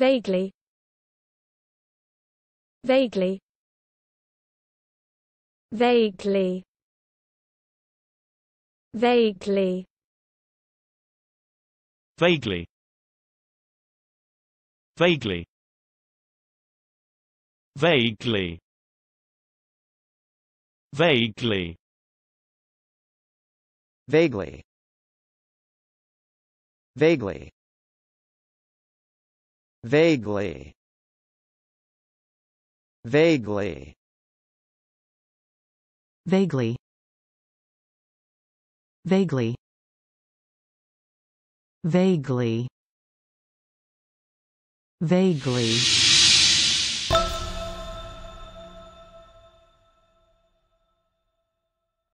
Vaguely Vaguely Vaguely Vaguely Vaguely Vaguely Vaguely Vaguely Vaguely Vaguely Vaguely. Vaguely. Vaguely. Vaguely. Vaguely. Vaguely.